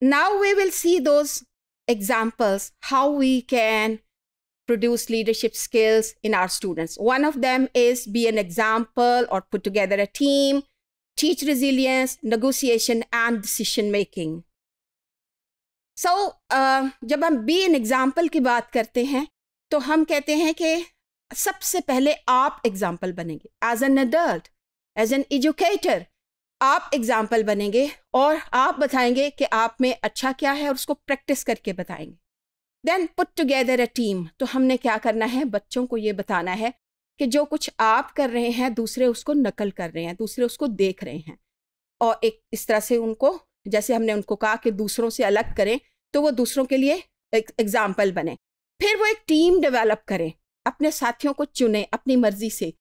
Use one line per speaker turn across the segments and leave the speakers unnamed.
now we will see those examples how we can produce leadership skills in our students one of them is be an example or put together a team teach resilience negotiation and decision making so, uh, जब हम B an example की बात करते हैं तो हम कहते हैं कि सबसे पहले आप एग्जाम्पल बनेंगे as an adult as an educator आप एग्जाम्पल बनेंगे और आप बताएंगे कि आप में अच्छा क्या है और उसको प्रैक्टिस करके बताएंगे then put together a team तो हमने क्या करना है बच्चों को ये बताना है कि जो कुछ आप कर रहे हैं दूसरे उसको नकल कर रहे हैं दूसरे उसको देख रहे हैं और एक इस तरह से उनको जैसे हमने उनको कहा कि दूसरों से अलग करें तो वो दूसरों के लिए एक एग्जाम्पल बने फिर वो एक टीम डेवलप करें अपने साथियों को चुने अपनी मर्जी से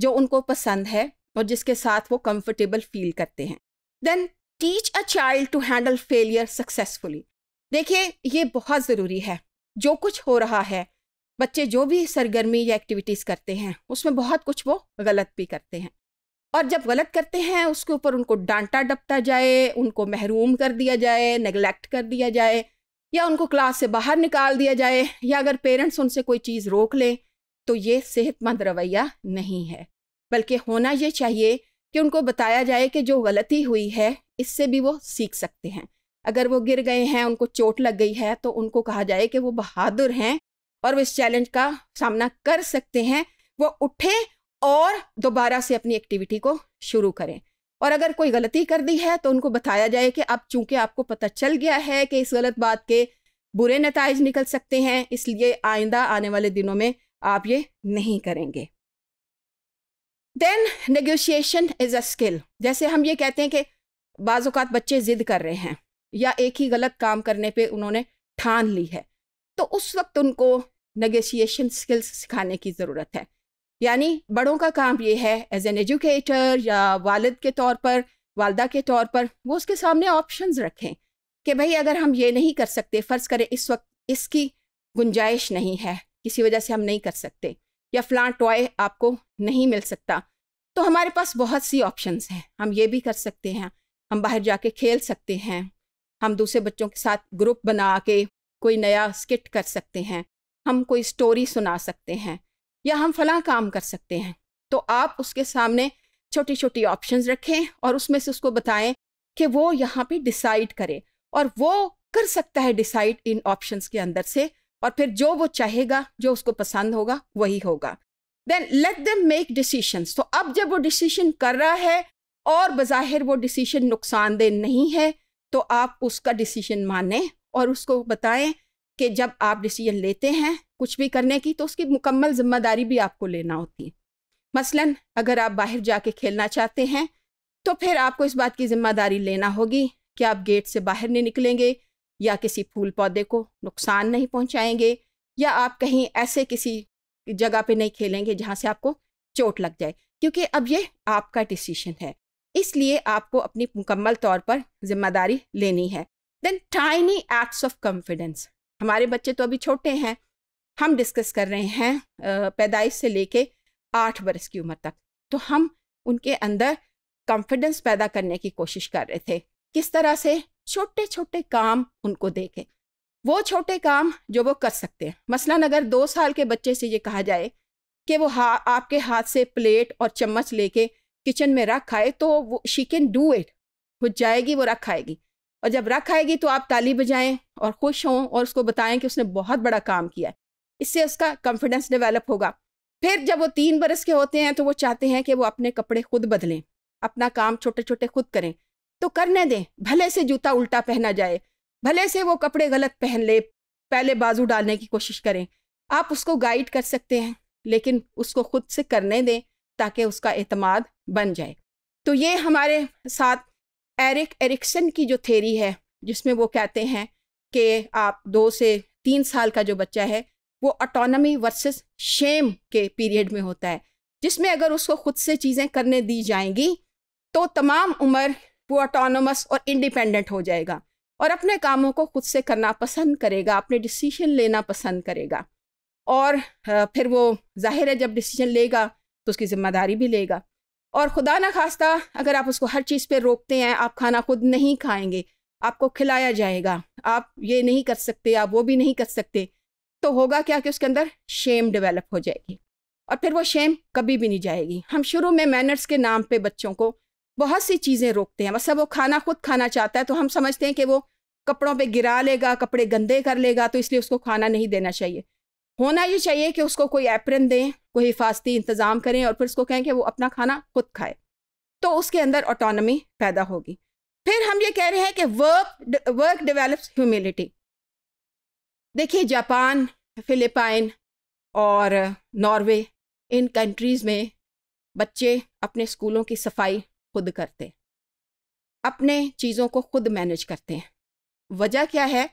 जो उनको पसंद है और जिसके साथ वो कंफर्टेबल फील करते हैं then teach a child to handle failure successfully देखिए ये बहुत ज़रूरी है जो कुछ हो रहा है बच्चे जो भी सरगर्मी या एक्टिविटीज़ करते हैं उसमें बहुत कुछ वो गलत भी करते हैं और जब गलत करते हैं उसके ऊपर उनको डांटा डपटा जाए उनको महरूम कर दिया जाए नेगलेक्ट कर दिया जाए या उनको क्लास से बाहर निकाल दिया जाए या अगर पेरेंट्स उनसे कोई चीज़ रोक लें तो ये सेहतमंद रवैया नहीं है बल्कि होना ये चाहिए कि उनको बताया जाए कि जो गलती हुई है इससे भी वो सीख सकते हैं अगर वो गिर गए हैं उनको चोट लग गई है तो उनको कहा जाए कि वो बहादुर हैं और वो इस चैलेंज का सामना कर सकते हैं वो उठें और दोबारा से अपनी एक्टिविटी को शुरू करें और अगर कोई गलती कर दी है तो उनको बताया जाए कि अब चूंकि आपको पता चल गया है कि इस गलत बात के बुरे नतज निकल सकते हैं इसलिए आइंदा आने वाले दिनों में आप ये नहीं करेंगे then negotiation is a skill जैसे हम ये कहते हैं कि बाज़ात बच्चे ज़िद कर रहे हैं या एक ही गलत काम करने पे उन्होंने ठान ली है तो उस वक्त उनको नेगोशिएशन स्किल्स सिखाने की ज़रूरत है यानी बड़ों का काम ये है एज एन एजुकेटर या वालद के तौर पर वालदा के तौर पर वो उसके सामने ऑप्शन रखें कि भाई अगर हम ये नहीं कर सकते फ़र्ज़ करें इस वक्त इसकी गुंजाइश नहीं है किसी वजह से हम नहीं कर सकते या फलां टॉय आपको नहीं मिल सकता तो हमारे पास बहुत सी ऑप्शंस हैं हम ये भी कर सकते हैं हम बाहर जाके खेल सकते हैं हम दूसरे बच्चों के साथ ग्रुप बना के कोई नया स्किट कर सकते हैं हम कोई स्टोरी सुना सकते हैं या हम फला काम कर सकते हैं तो आप उसके सामने छोटी छोटी ऑप्शंस रखें और उसमें से उसको बताएं कि वो यहाँ पे डिसाइड करे और वो कर सकता है डिसाइड इन ऑप्शंस के अंदर से और फिर जो वो चाहेगा जो उसको पसंद होगा वही होगा then let them make decisions तो अब जब वो डिसीशन कर रहा है और बज़ाहिर वो डिसीशन नुकसानदेह नहीं है तो आप उसका डिसीजन माने और उसको बताएं कि जब आप डिसीजन लेते हैं कुछ भी करने की तो उसकी मुकम्मल जिम्मेदारी भी आपको लेना होती है मसलन अगर आप बाहर जाके खेलना चाहते हैं तो फिर आपको इस बात की ज़िम्मेदारी लेना होगी कि आप गेट से बाहर नहीं निकलेंगे या किसी फूल पौधे को नुकसान नहीं पहुंचाएंगे या आप कहीं ऐसे किसी जगह पे नहीं खेलेंगे जहाँ से आपको चोट लग जाए क्योंकि अब ये आपका डिसीशन है इसलिए आपको अपनी मुकम्मल तौर पर जिम्मेदारी लेनी है then tiny acts of confidence हमारे बच्चे तो अभी छोटे हैं हम डिस्कस कर रहे हैं पैदाइश से लेके आठ बरस की उम्र तक तो हम उनके अंदर कॉन्फिडेंस पैदा करने की कोशिश कर रहे थे किस तरह से छोटे छोटे काम उनको देखें वो छोटे काम जो वो कर सकते हैं मसलन अगर दो साल के बच्चे से ये कहा जाए कि वो हा आपके हाथ से प्लेट और चम्मच लेके किचन में रख खाए तो वो शी कैन डू इट वो जाएगी वो रख खाएगी और जब रख खाएगी तो आप ताली बजाएं और खुश हों और उसको बताएं कि उसने बहुत बड़ा काम किया है इससे उसका कॉन्फिडेंस डेवलप होगा फिर जब वो तीन बरस के होते हैं तो वो चाहते हैं कि वो अपने कपड़े खुद बदलें अपना काम छोटे छोटे खुद करें तो करने दें भले से जूता उल्टा पहना जाए भले से वो कपड़े गलत पहन ले पहले बाजू डालने की कोशिश करें आप उसको गाइड कर सकते हैं लेकिन उसको खुद से करने दें ताकि उसका अतमाद बन जाए तो ये हमारे साथ एरिक एरिक्सन की जो थेरी है जिसमें वो कहते हैं कि आप दो से तीन साल का जो बच्चा है वो ऑटोनमी वर्सेस शेम के पीरियड में होता है जिसमें अगर उसको खुद से चीज़ें करने दी जाएंगी तो तमाम उम्र वो ऑटोनोमस और इंडिपेंडेंट हो जाएगा और अपने कामों को खुद से करना पसंद करेगा अपने डिसीजन लेना पसंद करेगा और फिर वो जाहिर है जब डिसीजन लेगा तो उसकी ज़िम्मेदारी भी लेगा और खुदा ना खास्ता अगर आप उसको हर चीज़ पे रोकते हैं आप खाना खुद नहीं खाएंगे आपको खिलाया जाएगा आप ये नहीं कर सकते आप वो भी नहीं कर सकते तो होगा क्या कि उसके अंदर शेम डेवलप हो जाएगी और फिर वो शेम कभी भी नहीं जाएगी हम शुरू में मैनर्स के नाम पे बच्चों को बहुत सी चीज़ें रोकते हैं बस मतलब वो खाना खुद खाना चाहता है तो हम समझते हैं कि वो कपड़ों पे गिरा लेगा कपड़े गंदे कर लेगा तो इसलिए उसको खाना नहीं देना चाहिए होना ये चाहिए कि उसको कोई एप्रन दें कोई हिफाजती इंतज़ाम करें और फिर उसको कहें कि वो अपना खाना खुद खाए तो उसके अंदर ऑटोनमी पैदा होगी फिर हम ये कह रहे हैं कि वर्क वर्क डिवेलप ह्यूमिलिटी देखिए जापान फिलिपाइन और नॉर्वे इन कंट्रीज़ में बच्चे अपने स्कूलों की सफाई खुद करते अपने चीज़ों को खुद मैनेज करते हैं वजह क्या है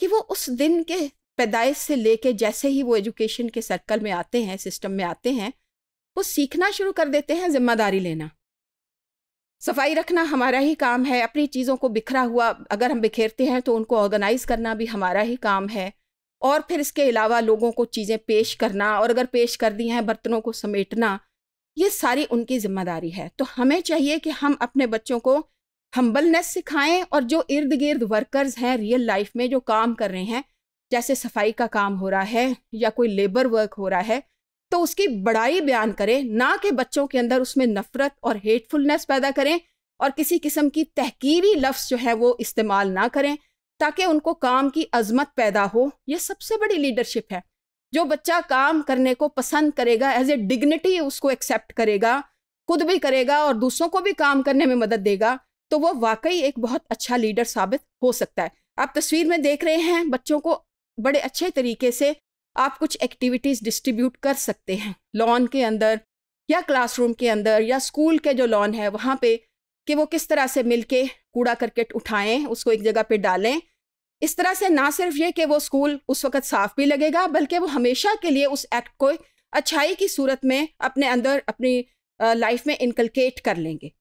कि वो उस दिन के पैदाइश से लेके जैसे ही वो एजुकेशन के सर्कल में आते हैं सिस्टम में आते हैं वो सीखना शुरू कर देते हैं जिम्मेदारी लेना सफाई रखना हमारा ही काम है अपनी चीज़ों को बिखरा हुआ अगर हम बिखेरते हैं तो उनको ऑर्गेनाइज करना भी हमारा ही काम है और फिर इसके अलावा लोगों को चीज़ें पेश करना और अगर पेश कर दी हैं बर्तनों को समेटना ये सारी उनकी जिम्मेदारी है तो हमें चाहिए कि हम अपने बच्चों को हम्बलनेस सिखाएं और जो इर्द गिर्द वर्कर्स हैं रियल लाइफ में जो काम कर रहे हैं जैसे सफाई का काम हो रहा है या कोई लेबर वर्क हो रहा है तो उसकी बड़ाई बयान करें ना कि बच्चों के अंदर उसमें नफरत और हेटफुलनेस पैदा करें और किसी किस्म की तहकीरी लफ्ज़ जो है वो इस्तेमाल ना करें ताकि उनको काम की अजमत पैदा हो ये सबसे बड़ी लीडरशिप है जो बच्चा काम करने को पसंद करेगा एज ए डिग्निटी उसको एक्सेप्ट करेगा खुद भी करेगा और दूसरों को भी काम करने में मदद देगा तो वो वाकई एक बहुत अच्छा लीडर साबित हो सकता है आप तस्वीर में देख रहे हैं बच्चों को बड़े अच्छे तरीके से आप कुछ एक्टिविटीज़ डिस्ट्रीब्यूट कर सकते हैं लॉन के अंदर या क्लासरूम के अंदर या स्कूल के जो लॉन है वहाँ पे कि वो किस तरह से मिलके कूड़ा करकेट उठाएं उसको एक जगह पे डालें इस तरह से ना सिर्फ ये कि वो स्कूल उस वक़्त साफ भी लगेगा बल्कि वो हमेशा के लिए उस एक्ट को अच्छाई की सूरत में अपने अंदर अपनी लाइफ में इनकलकेट कर लेंगे